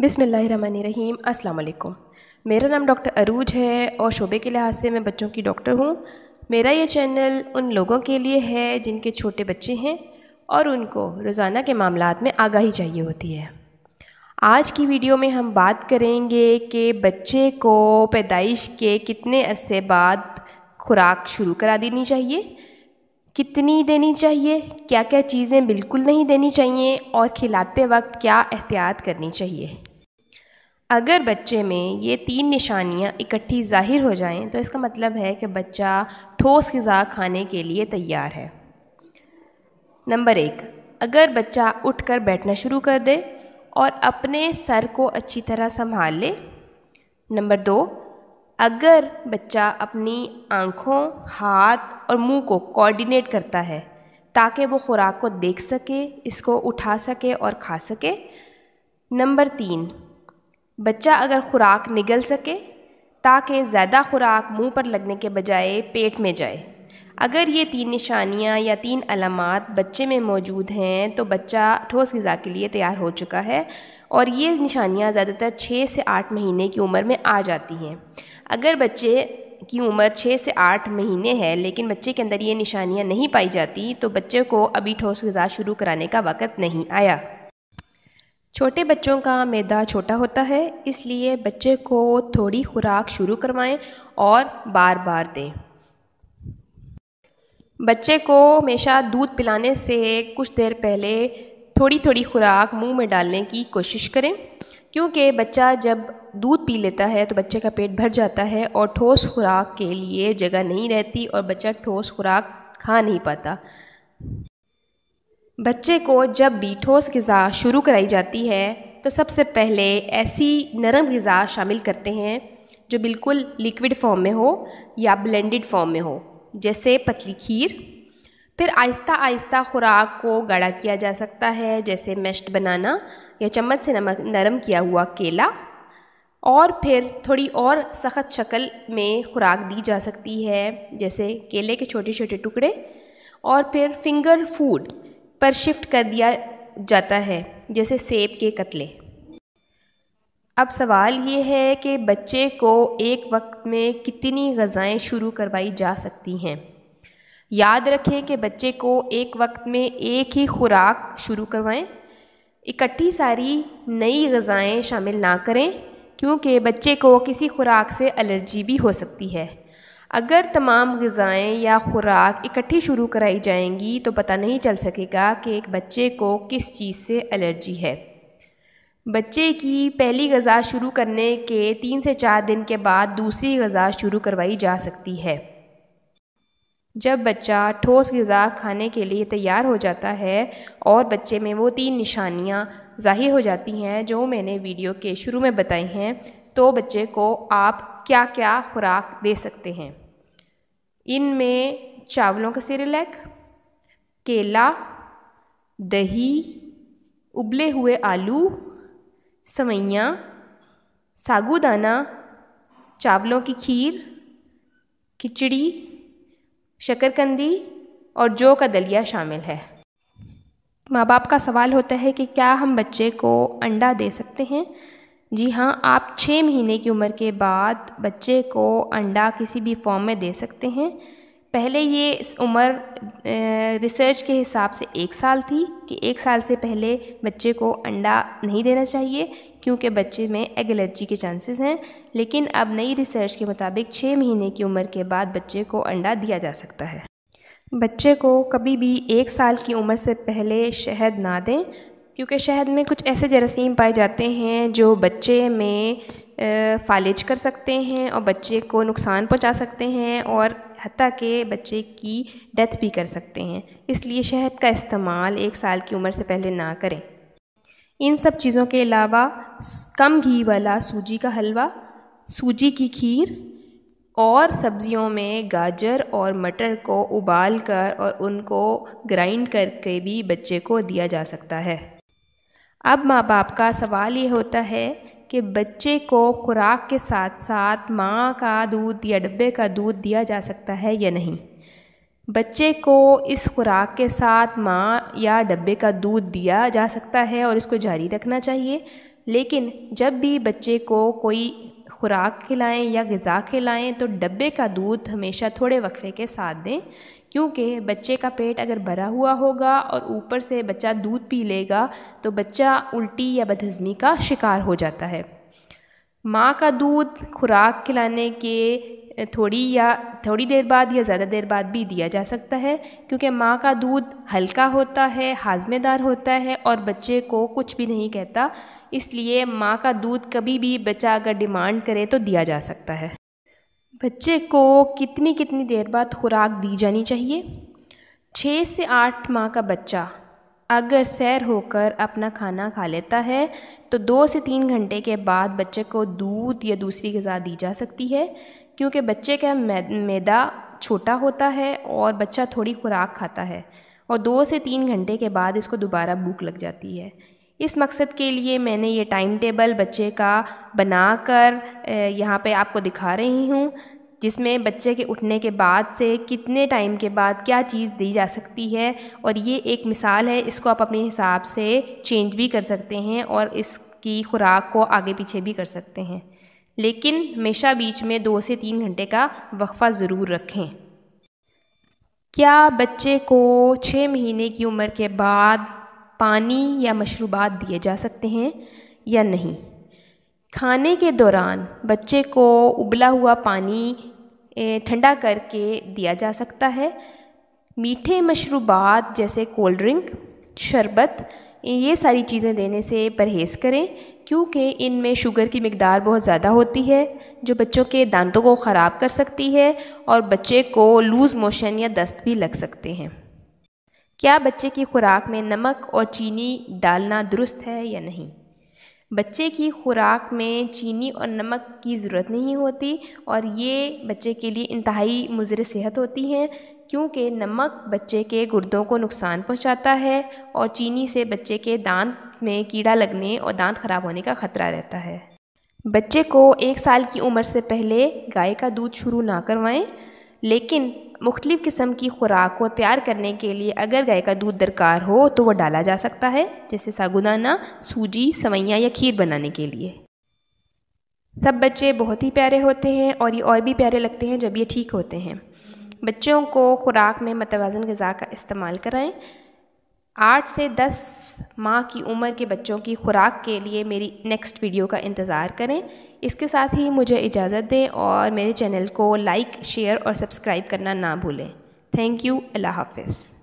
बिसमीम अल्लाम मेरा नाम डॉक्टर अरूज है और शोबे के लिहाज से मैं बच्चों की डॉक्टर हूँ मेरा ये चैनल उन लोगों के लिए है जिनके छोटे बच्चे हैं और उनको रोज़ाना के मामला में आगाही चाहिए होती है आज की वीडियो में हम बात करेंगे कि बच्चे को पैदाइश के कितने अरसे बाद खुराक शुरू करा देनी चाहिए कितनी देनी चाहिए क्या क्या चीज़ें बिल्कुल नहीं देनी चाहिए और खिलाते वक्त क्या एहतियात करनी चाहिए अगर बच्चे में ये तीन निशानियाँ इकट्ठी ज़ाहिर हो जाएं तो इसका मतलब है कि बच्चा ठोस गज़ा खाने के लिए तैयार है नंबर एक अगर बच्चा उठकर बैठना शुरू कर दे और अपने सर को अच्छी तरह संभाल ले नंबर दो अगर बच्चा अपनी आँखों हाथ और मुंह को कोऑर्डिनेट करता है ताकि वो खुराक को देख सके इसको उठा सके और खा सके नंबर तीन बच्चा अगर खुराक निगल सके ताकि ज़्यादा खुराक मुंह पर लगने के बजाय पेट में जाए अगर ये तीन निशानियाँ या तीन अलामत बच्चे में मौजूद हैं तो बच्चा ठोस गज़ा के लिए तैयार हो चुका है और ये निशानियाँ ज़्यादातर छः से आठ महीने की उम्र में आ जाती हैं अगर बच्चे की उम्र छः से आठ महीने है लेकिन बच्चे के अंदर ये निशानियाँ नहीं पाई जाती तो बच्चे को अभी ठोस गज़ा शुरू कराने का वक़्त नहीं आया छोटे बच्चों का मैदा छोटा होता है इसलिए बच्चे को थोड़ी खुराक शुरू करवाएं और बार बार दें बच्चे को हमेशा दूध पिलाने से कुछ देर पहले थोड़ी थोड़ी खुराक मुंह में डालने की कोशिश करें क्योंकि बच्चा जब दूध पी लेता है तो बच्चे का पेट भर जाता है और ठोस खुराक के लिए जगह नहीं रहती और बच्चा ठोस खुराक खा नहीं पाता बच्चे को जब भी ठोस गज़ा शुरू कराई जाती है तो सबसे पहले ऐसी नरम गज़ा शामिल करते हैं जो बिल्कुल लिक्विड फॉर्म में हो या ब्लेंडेड फॉर्म में हो जैसे पतली खीर फिर आहिस्ता आहिस्ता खुराक को गाढ़ा किया जा सकता है जैसे मेस्ट बनाना या चम्मच से नमक नरम किया हुआ केला और फिर थोड़ी और सख्त शक्ल में खुराक दी जा सकती है जैसे केले के छोटे छोटे टुकड़े और फिर फिंगर फूड पर शिफ्ट कर दिया जाता है जैसे सेब के कतले अब सवाल ये है कि बच्चे को एक वक्त में कितनी गज़ाएँ शुरू करवाई जा सकती हैं याद रखें कि बच्चे को एक वक्त में एक ही खुराक शुरू करवाएं इकट्ठी सारी नई गज़ाएँ शामिल ना करें क्योंकि बच्चे को किसी खुराक से एलर्जी भी हो सकती है अगर तमाम गज़ाएँ या ख़ुराक इकट्ठी शुरू कराई जाएंगी तो पता नहीं चल सकेगा कि एक बच्चे को किस चीज़ से एलर्जी है बच्चे की पहली गज़ा शुरू करने के तीन से चार दिन के बाद दूसरी गज़ा शुरू करवाई जा सकती है जब बच्चा ठोस गज़ा खाने के लिए तैयार हो जाता है और बच्चे में वो तीन निशानियाँ ज़ाहिर हो जाती हैं जो मैंने वीडियो के शुरू में बताई हैं तो बच्चे को आप क्या क्या खुराक दे सकते हैं इनमें चावलों का सिरेलैक केला दही उबले हुए आलू सवैयाँ सागुदाना चावलों की खीर खिचड़ी शकरकंदी और जौ का दलिया शामिल है माँ बाप का सवाल होता है कि क्या हम बच्चे को अंडा दे सकते हैं जी हाँ आप छः महीने की उम्र के बाद बच्चे को अंडा किसी भी फॉर्म में दे सकते हैं पहले ये उम्र रिसर्च के हिसाब से एक साल थी कि एक साल से पहले बच्चे को अंडा नहीं देना चाहिए क्योंकि बच्चे में एग एलर्जी के चांसेस हैं लेकिन अब नई रिसर्च के मुताबिक छः महीने की उम्र के बाद बच्चे को अंडा दिया जा सकता है बच्चे को कभी भी एक साल की उम्र से पहले शहद ना दें क्योंकि शहद में कुछ ऐसे जरासीम पाए जाते हैं जो बच्चे में फालिज कर सकते हैं और बच्चे को नुकसान पहुंचा सकते हैं और हती के बच्चे की डेथ भी कर सकते हैं इसलिए शहद का इस्तेमाल एक साल की उम्र से पहले ना करें इन सब चीज़ों के अलावा कम घी वाला सूजी का हलवा सूजी की खीर और सब्जियों में गाजर और मटर को उबाल कर और उनको ग्राइंड करके भी बच्चे को दिया जा सकता है अब माँ बाप का सवाल ये होता है कि बच्चे को खुराक के साथ साथ माँ का दूध या डब्बे का दूध दिया जा सकता है या नहीं बच्चे को इस खुराक के साथ माँ या डब्बे का दूध दिया जा सकता है और इसको जारी रखना चाहिए लेकिन जब भी बच्चे को कोई खुराक खिलाएं या गज़ा खिलाएं तो डब्बे का दूध हमेशा थोड़े वक्फे के साथ दें क्योंकि बच्चे का पेट अगर भरा हुआ होगा और ऊपर से बच्चा दूध पी लेगा तो बच्चा उल्टी या बदहज़मी का शिकार हो जाता है माँ का दूध खुराक खिलाने के थोड़ी या थोड़ी देर बाद या ज़्यादा देर बाद भी दिया जा सकता है क्योंकि माँ का दूध हल्का होता है हाजमेदार होता है और बच्चे को कुछ भी नहीं कहता इसलिए माँ का दूध कभी भी बच्चा अगर डिमांड करे तो दिया जा सकता है बच्चे को कितनी कितनी देर बाद खुराक दी जानी चाहिए छः से आठ माह का बच्चा अगर सैर होकर अपना खाना खा लेता है तो दो से तीन घंटे के बाद बच्चे को दूध या दूसरी गज़ा दी जा सकती है क्योंकि बच्चे का मैदा छोटा होता है और बच्चा थोड़ी खुराक खाता है और दो से तीन घंटे के बाद इसको दोबारा भूख लग जाती है इस मकसद के लिए मैंने ये टाइम टेबल बच्चे का बनाकर यहाँ पे आपको दिखा रही हूँ जिसमें बच्चे के उठने के बाद से कितने टाइम के बाद क्या चीज़ दी जा सकती है और ये एक मिसाल है इसको आप अपने हिसाब से चेंज भी कर सकते हैं और इसकी खुराक को आगे पीछे भी कर सकते हैं लेकिन हमेशा बीच में दो से तीन घंटे का वक्फा ज़रूर रखें क्या बच्चे को छः महीने की उम्र के बाद पानी या मशरूबात दिए जा सकते हैं या नहीं खाने के दौरान बच्चे को उबला हुआ पानी ठंडा करके दिया जा सकता है मीठे मशरूबात जैसे कोल्ड ड्रिंक शरबत ये सारी चीज़ें देने से परहेज़ करें क्योंकि इनमें शुगर की मकदार बहुत ज़्यादा होती है जो बच्चों के दांतों को ख़राब कर सकती है और बच्चे को लूज़ मोशन या दस्त भी लग सकते हैं क्या बच्चे की खुराक में नमक और चीनी डालना दुरुस्त है या नहीं बच्चे की खुराक में चीनी और नमक की ज़रूरत नहीं होती और ये बच्चे के लिए इंतहाई मुजर सेहत होती हैं क्योंकि नमक बच्चे के गुर्दों को नुकसान पहुंचाता है और चीनी से बच्चे के दांत में कीड़ा लगने और दांत खराब होने का खतरा रहता है बच्चे को एक साल की उम्र से पहले गाय का दूध शुरू ना करवाएं लेकिन मुख्तलिफ़ किस्म की खुराक को तैयार करने के लिए अगर गाय का दूध दरकार हो तो वह डाला जा सकता है जैसे सागुदाना सूजी सवैयाँ या खीर बनाने के लिए सब बच्चे बहुत ही प्यारे होते हैं और ये और भी प्यारे लगते हैं जब ये ठीक होते हैं बच्चों को ख़ुराक में मतवाजन गज़ा का इस्तेमाल कराएं आठ से दस माह की उम्र के बच्चों की खुराक के लिए मेरी नेक्स्ट वीडियो का इंतज़ार करें इसके साथ ही मुझे इजाज़त दें और मेरे चैनल को लाइक शेयर और सब्सक्राइब करना ना भूलें थैंक यू अल्लाह हाफिज़